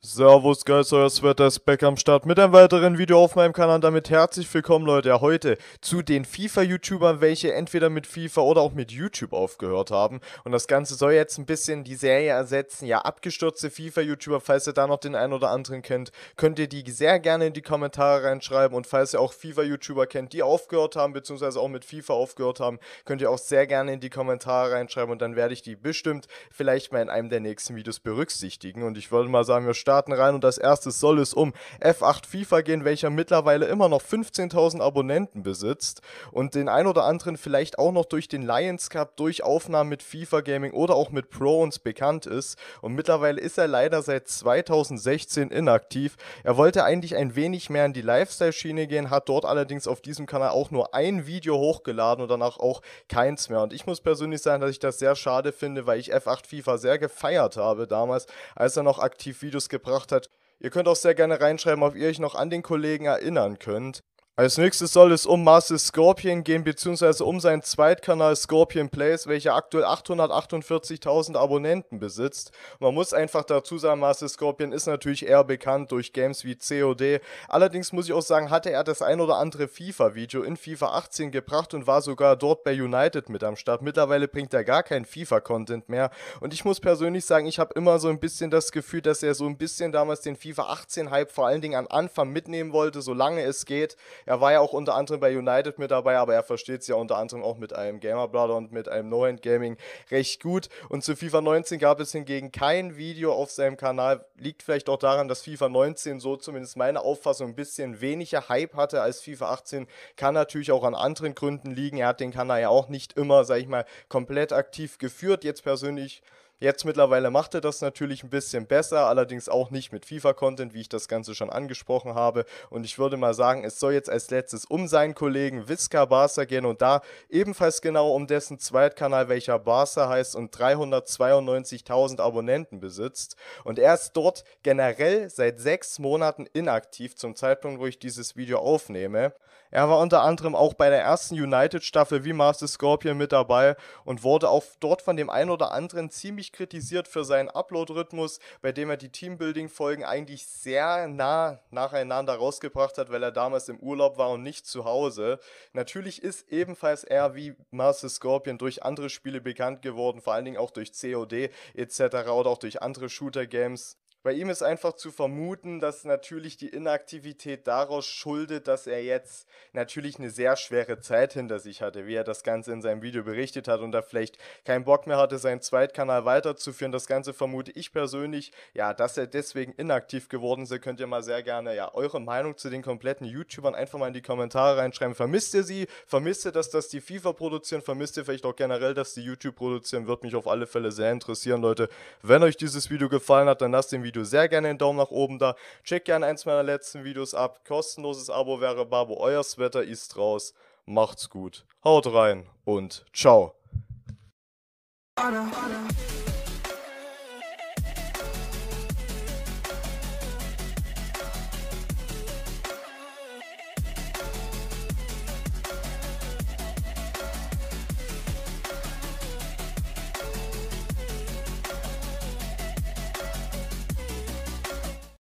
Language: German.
Servus, Guys, euer Sweaters back am Start mit einem weiteren Video auf meinem Kanal. Damit herzlich willkommen, Leute. Heute zu den FIFA-YouTubern, welche entweder mit FIFA oder auch mit YouTube aufgehört haben. Und das Ganze soll jetzt ein bisschen die Serie ersetzen. Ja, abgestürzte FIFA-YouTuber, falls ihr da noch den einen oder anderen kennt, könnt ihr die sehr gerne in die Kommentare reinschreiben. Und falls ihr auch FIFA-YouTuber kennt, die aufgehört haben, beziehungsweise auch mit FIFA aufgehört haben, könnt ihr auch sehr gerne in die Kommentare reinschreiben. Und dann werde ich die bestimmt vielleicht mal in einem der nächsten Videos berücksichtigen. Und ich würde mal sagen, wir starten Staaten rein und das erste soll es um F8 FIFA gehen, welcher mittlerweile immer noch 15.000 Abonnenten besitzt und den ein oder anderen vielleicht auch noch durch den Lions Cup, durch Aufnahmen mit FIFA Gaming oder auch mit Pro uns bekannt ist. Und mittlerweile ist er leider seit 2016 inaktiv. Er wollte eigentlich ein wenig mehr in die Lifestyle-Schiene gehen, hat dort allerdings auf diesem Kanal auch nur ein Video hochgeladen und danach auch keins mehr. Und ich muss persönlich sagen, dass ich das sehr schade finde, weil ich F8 FIFA sehr gefeiert habe damals, als er noch aktiv Videos gemacht gebracht hat. Ihr könnt auch sehr gerne reinschreiben, ob ihr euch noch an den Kollegen erinnern könnt. Als nächstes soll es um Marcel Scorpion gehen, beziehungsweise um seinen Zweitkanal Scorpion Plays, welcher aktuell 848.000 Abonnenten besitzt. Man muss einfach dazu sagen, Marcel Scorpion ist natürlich eher bekannt durch Games wie COD. Allerdings muss ich auch sagen, hatte er das ein oder andere FIFA-Video in FIFA 18 gebracht und war sogar dort bei United mit am Start. Mittlerweile bringt er gar keinen FIFA-Content mehr. Und ich muss persönlich sagen, ich habe immer so ein bisschen das Gefühl, dass er so ein bisschen damals den FIFA 18-Hype vor allen Dingen am Anfang mitnehmen wollte, solange es geht er war ja auch unter anderem bei United mit dabei, aber er versteht es ja unter anderem auch mit einem Gamer Brother und mit einem No End Gaming recht gut. Und zu FIFA 19 gab es hingegen kein Video auf seinem Kanal. Liegt vielleicht auch daran, dass FIFA 19 so zumindest meine Auffassung ein bisschen weniger Hype hatte als FIFA 18. Kann natürlich auch an anderen Gründen liegen. Er hat den Kanal ja auch nicht immer, sag ich mal, komplett aktiv geführt. Jetzt persönlich Jetzt mittlerweile macht er das natürlich ein bisschen besser, allerdings auch nicht mit FIFA-Content, wie ich das Ganze schon angesprochen habe. Und ich würde mal sagen, es soll jetzt als letztes um seinen Kollegen Visca Barca gehen und da ebenfalls genau um dessen Zweitkanal, welcher Barca heißt und 392.000 Abonnenten besitzt. Und er ist dort generell seit sechs Monaten inaktiv zum Zeitpunkt, wo ich dieses Video aufnehme. Er war unter anderem auch bei der ersten United-Staffel wie Master Scorpion mit dabei und wurde auch dort von dem einen oder anderen ziemlich kritisiert für seinen Upload-Rhythmus, bei dem er die Teambuilding-Folgen eigentlich sehr nah nacheinander rausgebracht hat, weil er damals im Urlaub war und nicht zu Hause. Natürlich ist ebenfalls er wie Master Scorpion durch andere Spiele bekannt geworden, vor allen Dingen auch durch COD etc. oder auch durch andere Shooter-Games. Bei ihm ist einfach zu vermuten, dass natürlich die Inaktivität daraus schuldet, dass er jetzt natürlich eine sehr schwere Zeit hinter sich hatte, wie er das Ganze in seinem Video berichtet hat und da vielleicht keinen Bock mehr hatte, seinen Zweitkanal weiterzuführen. Das Ganze vermute ich persönlich, ja, dass er deswegen inaktiv geworden ist. Ihr könnt ihr mal sehr gerne ja eure Meinung zu den kompletten YouTubern einfach mal in die Kommentare reinschreiben. Vermisst ihr sie? Vermisst ihr dass das, die FIFA produzieren? Vermisst ihr vielleicht auch generell, dass die YouTube produzieren? Wird mich auf alle Fälle sehr interessieren, Leute. Wenn euch dieses Video gefallen hat, dann lasst den Video Video sehr gerne einen Daumen nach oben da. Check gerne eins meiner letzten Videos ab. Kostenloses Abo wäre Babo. Euer Sweater ist raus. Macht's gut. Haut rein und ciao.